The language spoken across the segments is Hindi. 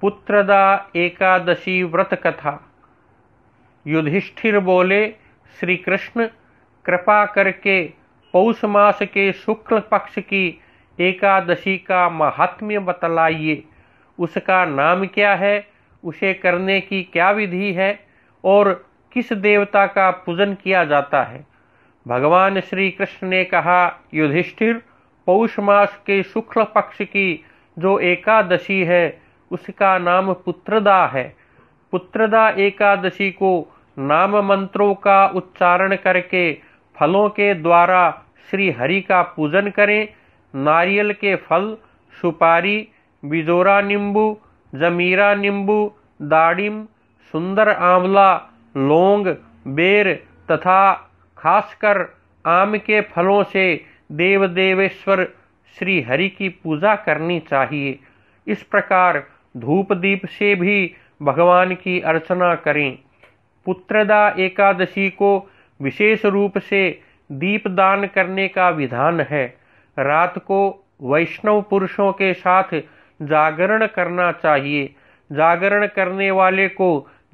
पुत्रदा एकादशी व्रत कथा युधिष्ठिर बोले श्री कृष्ण कृपा करके पौष मास के शुक्ल पक्ष की एकादशी का महात्म्य बतलाइए उसका नाम क्या है उसे करने की क्या विधि है और किस देवता का पूजन किया जाता है भगवान श्री कृष्ण ने कहा युधिष्ठिर पौष मास के शुक्ल पक्ष की जो एकादशी है उसका नाम पुत्रदा है पुत्रदा एकादशी को नाम मंत्रों का उच्चारण करके फलों के द्वारा श्री हरि का पूजन करें नारियल के फल सुपारी बिजोरा नींबू जमीरा नींबू दाड़िम सुंदर आंवला लौंग बेर तथा खासकर आम के फलों से देवदेवेश्वर श्री हरि की पूजा करनी चाहिए इस प्रकार धूप दीप से भी भगवान की अर्चना करें पुत्रदा एकादशी को विशेष रूप से दीप दान करने का विधान है रात को वैष्णव पुरुषों के साथ जागरण करना चाहिए जागरण करने वाले को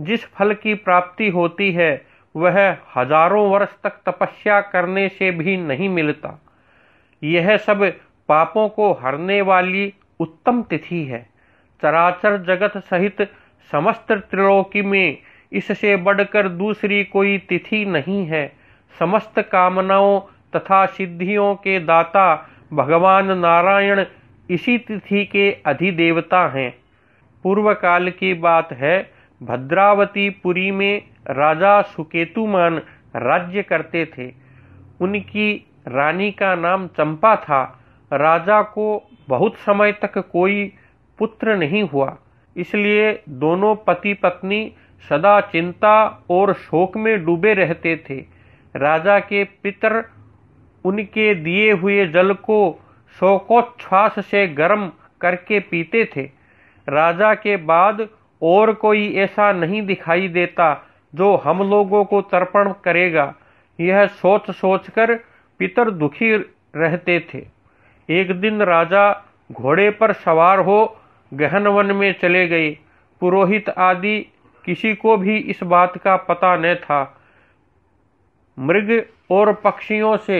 जिस फल की प्राप्ति होती है वह हजारों वर्ष तक तपस्या करने से भी नहीं मिलता यह सब पापों को हरने वाली उत्तम तिथि है चराचर जगत सहित समस्त त्रिलोकी में इससे बढ़कर दूसरी कोई तिथि नहीं है समस्त कामनाओं तथा सिद्धियों के दाता भगवान नारायण इसी तिथि के अधिदेवता हैं पूर्व काल की बात है भद्रावती पुरी में राजा सुकेतुमान राज्य करते थे उनकी रानी का नाम चंपा था राजा को बहुत समय तक कोई पुत्र नहीं हुआ इसलिए दोनों पति पत्नी सदा चिंता और शोक में डूबे रहते थे राजा के पितर उनके दिए हुए जल को शोकोच्छ्वास से गर्म करके पीते थे राजा के बाद और कोई ऐसा नहीं दिखाई देता जो हम लोगों को तर्पण करेगा यह सोच सोच कर पितर दुखी रहते थे एक दिन राजा घोड़े पर सवार हो गहन वन में चले गए पुरोहित आदि किसी को भी इस बात का पता न था मृग और पक्षियों से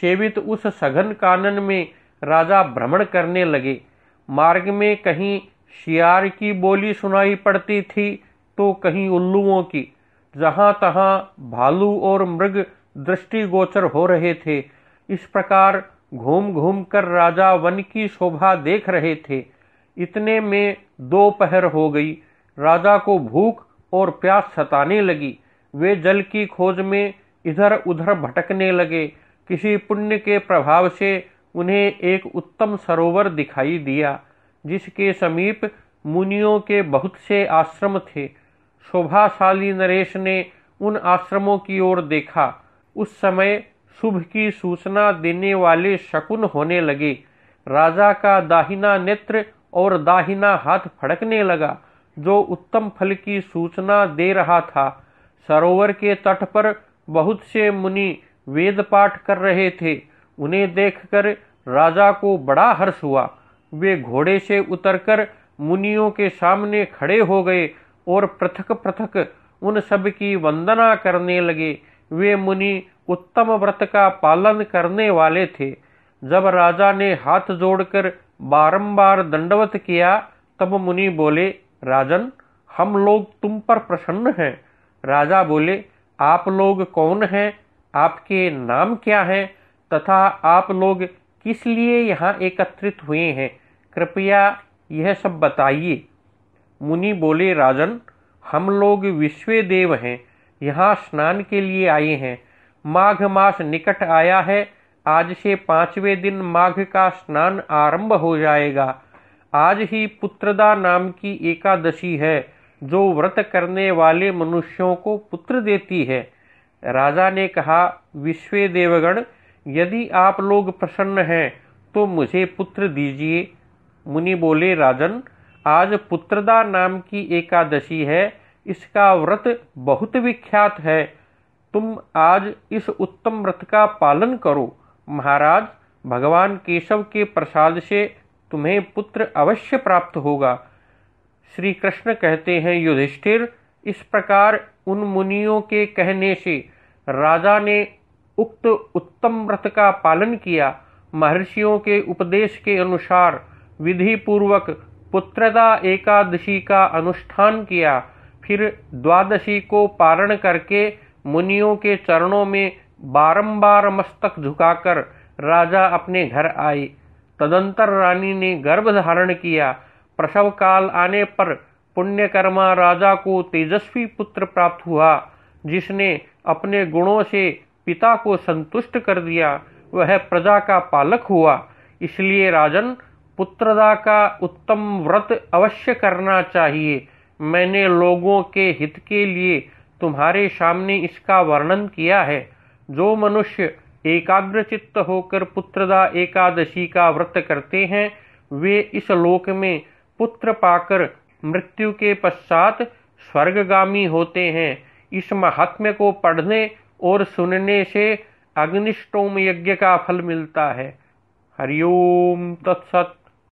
सेवित उस सघन कानन में राजा भ्रमण करने लगे मार्ग में कहीं शियार की बोली सुनाई पड़ती थी तो कहीं उल्लुओं की जहाँ तहाँ भालू और मृग दृष्टिगोचर हो रहे थे इस प्रकार घूम घूम कर राजा वन की शोभा देख रहे थे इतने में दोपहर हो गई राजा को भूख और प्यास सताने लगी वे जल की खोज में इधर उधर भटकने लगे किसी पुण्य के प्रभाव से उन्हें एक उत्तम सरोवर दिखाई दिया जिसके समीप मुनियों के बहुत से आश्रम थे शोभाशाली नरेश ने उन आश्रमों की ओर देखा उस समय शुभ की सूचना देने वाले शकुन होने लगे राजा का दाहिना नेत्र और दाहिना हाथ फड़कने लगा जो उत्तम फल की सूचना दे रहा था सरोवर के तट पर बहुत से मुनि वेद पाठ कर रहे थे उन्हें देखकर राजा को बड़ा हर्ष हुआ वे घोड़े से उतरकर मुनियों के सामने खड़े हो गए और पृथक पृथक उन सब की वंदना करने लगे वे मुनि उत्तम व्रत का पालन करने वाले थे जब राजा ने हाथ जोड़कर बारंबार दंडवत किया तब मुनि बोले राजन हम लोग तुम पर प्रसन्न हैं राजा बोले आप लोग कौन हैं आपके नाम क्या हैं तथा आप लोग किस लिए यहाँ एकत्रित हुए हैं कृपया यह सब बताइए मुनि बोले राजन हम लोग विश्व देव हैं यहाँ स्नान के लिए आए हैं माघ मास निकट आया है आज से पांचवें दिन माघ का स्नान आरंभ हो जाएगा आज ही पुत्रदा नाम की एकादशी है जो व्रत करने वाले मनुष्यों को पुत्र देती है राजा ने कहा विश्व देवगण यदि आप लोग प्रसन्न हैं तो मुझे पुत्र दीजिए मुनि बोले राजन आज पुत्रदा नाम की एकादशी है इसका व्रत बहुत विख्यात है तुम आज इस उत्तम व्रत का पालन करो महाराज भगवान केशव के प्रसाद से तुम्हें पुत्र अवश्य प्राप्त होगा श्री कृष्ण कहते हैं युधिष्ठिर इस प्रकार उन मुनियों के कहने से राजा ने उक्त उत्तम व्रत का पालन किया महर्षियों के उपदेश के अनुसार विधि पूर्वक पुत्रदा एकादशी का अनुष्ठान किया फिर द्वादशी को पारण करके मुनियों के चरणों में बारंबार मस्तक झुकाकर राजा अपने घर आए तदंतर रानी ने गर्भ धारण किया प्रसव काल आने पर पुण्यकर्मा राजा को तेजस्वी पुत्र प्राप्त हुआ जिसने अपने गुणों से पिता को संतुष्ट कर दिया वह प्रजा का पालक हुआ इसलिए राजन पुत्रदा का उत्तम व्रत अवश्य करना चाहिए मैंने लोगों के हित के लिए तुम्हारे सामने इसका वर्णन किया है जो मनुष्य एकाग्रचित्त होकर पुत्रदा एकादशी का व्रत करते हैं वे इस लोक में पुत्र पाकर मृत्यु के पश्चात स्वर्गगामी होते हैं इस महात्म्य को पढ़ने और सुनने से अग्निष्टोम यज्ञ का फल मिलता है हरिओम तत्सत